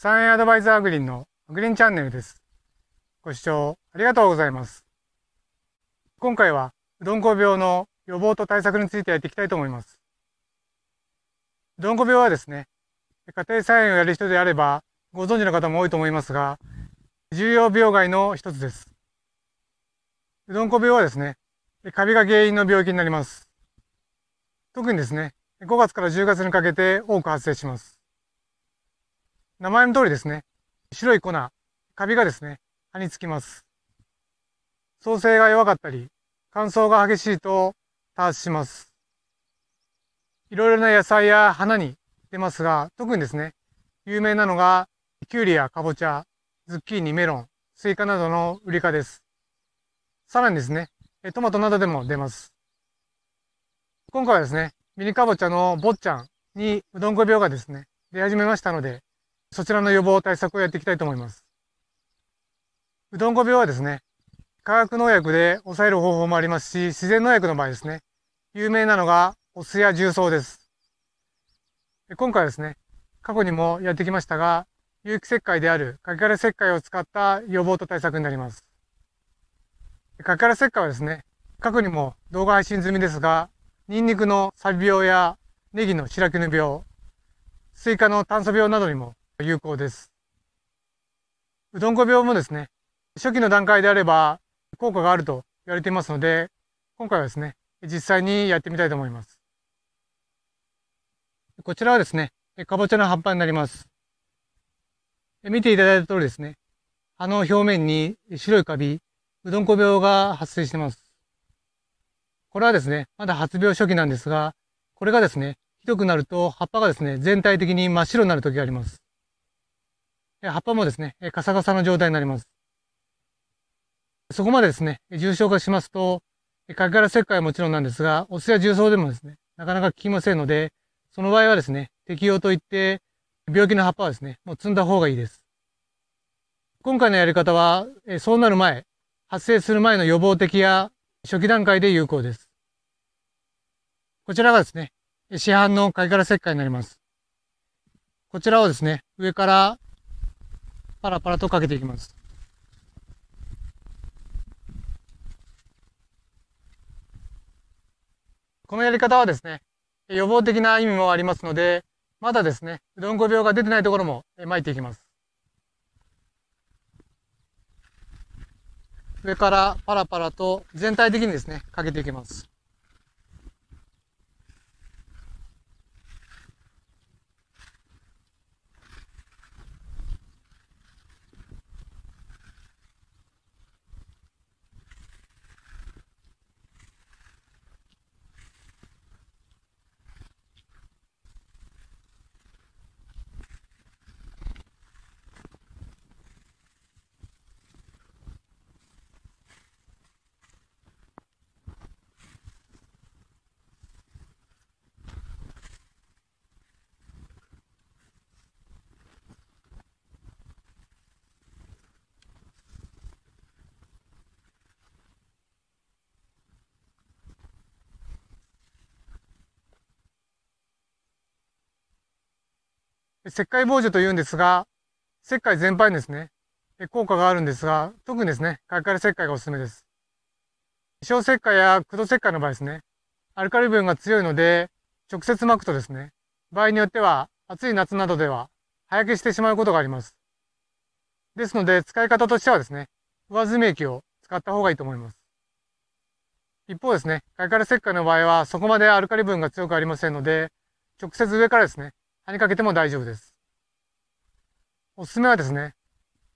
サインアドバイザーグリーンのグリーンチャンネルです。ご視聴ありがとうございます。今回は、うどんこ病の予防と対策についてやっていきたいと思います。うどんこ病はですね、家庭菜園をやる人であれば、ご存知の方も多いと思いますが、重要病害の一つです。うどんこ病はですね、カビが原因の病気になります。特にですね、5月から10月にかけて多く発生します。名前の通りですね、白い粉、カビがですね、葉につきます。創生が弱かったり、乾燥が激しいと多発します。いろいろな野菜や花に出ますが、特にですね、有名なのが、キュウリやかぼちゃ、ズッキーニ、メロン、スイカなどのウリ科です。さらにですね、トマトなどでも出ます。今回はですね、ミニかぼちゃの坊ちゃんにうどんこ病がですね、出始めましたので、そちらの予防対策をやっていきたいと思います。うどんこ病はですね、化学農薬で抑える方法もありますし、自然農薬の場合ですね、有名なのがお酢や重曹です。今回はですね、過去にもやってきましたが、有機石灰であるカキ殻石灰を使った予防と対策になります。カキ殻石灰はですね、過去にも動画配信済みですが、ニンニクのサビ病やネギの白絹病、スイカの炭素病などにも有効です。うどんこ病もですね、初期の段階であれば効果があると言われていますので、今回はですね、実際にやってみたいと思います。こちらはですね、かぼちゃの葉っぱになります。見ていただいた通りですね、葉の表面に白いカビ、うどんこ病が発生しています。これはですね、まだ発病初期なんですが、これがですね、ひどくなると葉っぱがですね、全体的に真っ白になる時があります。葉っぱもですね、カサカサの状態になります。そこまでですね、重症化しますと、カキ殻石灰はもちろんなんですが、オスや重曹でもですね、なかなか効きませんので、その場合はですね、適用といって、病気の葉っぱはですね、もう摘んだ方がいいです。今回のやり方は、そうなる前、発生する前の予防的や初期段階で有効です。こちらがですね、市販の貝殻石灰になります。こちらをですね、上からパラパラとかけていきます。このやり方はですね、予防的な意味もありますので、まだですね、うどんこ病が出てないところも巻いていきます。上からパラパラと全体的にですね、かけていきます。石灰防除というんですが、石灰全般にですね、効果があるんですが、特にですね、カリカリ石灰がおすすめです。小石灰や駆動石灰の場合ですね、アルカリ分が強いので、直接巻くとですね、場合によっては暑い夏などでは早消してしまうことがあります。ですので、使い方としてはですね、上積み液を使った方がいいと思います。一方ですね、カリカリ石灰の場合はそこまでアルカリ分が強くありませんので、直接上からですね、にかけても大丈夫です。おすすめはですね、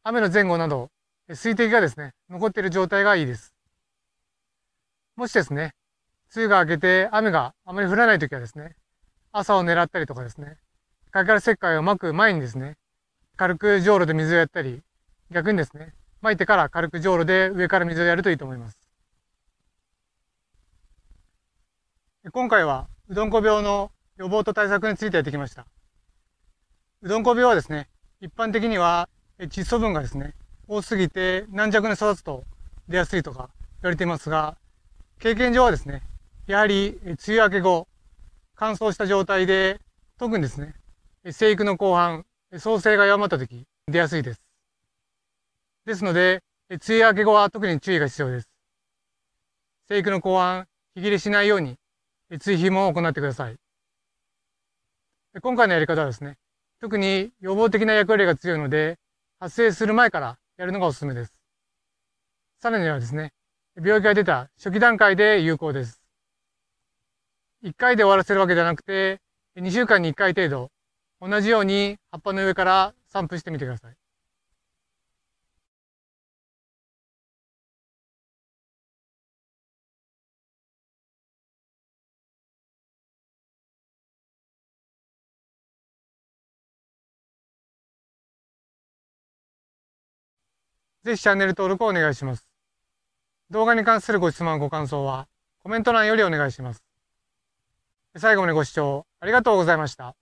雨の前後など、水滴がですね、残っている状態がいいです。もしですね、梅雨が明けて雨があまり降らないときはですね、朝を狙ったりとかですね、かから石灰をまく前にですね、軽くじょうろで水をやったり、逆にですね、まいてから軽くじょうろで上から水をやるといいと思います。今回は、うどんこ病の予防と対策についてやってきました。うどんこ病はですね、一般的には窒素分がですね、多すぎて軟弱に育つと出やすいとか言われていますが、経験上はですね、やはり梅雨明け後、乾燥した状態で、特にですね、生育の後半、創生が弱まった時、出やすいです。ですので、梅雨明け後は特に注意が必要です。生育の後半、日切れしないように、追肥も行ってください。今回のやり方はですね、特に予防的な役割が強いので、発生する前からやるのがおすすめです。さらにはですね、病気が出た初期段階で有効です。1回で終わらせるわけではなくて、2週間に1回程度、同じように葉っぱの上から散布してみてください。ぜひチャンネル登録をお願いします。動画に関するご質問、ご感想はコメント欄よりお願いします。最後までご視聴ありがとうございました。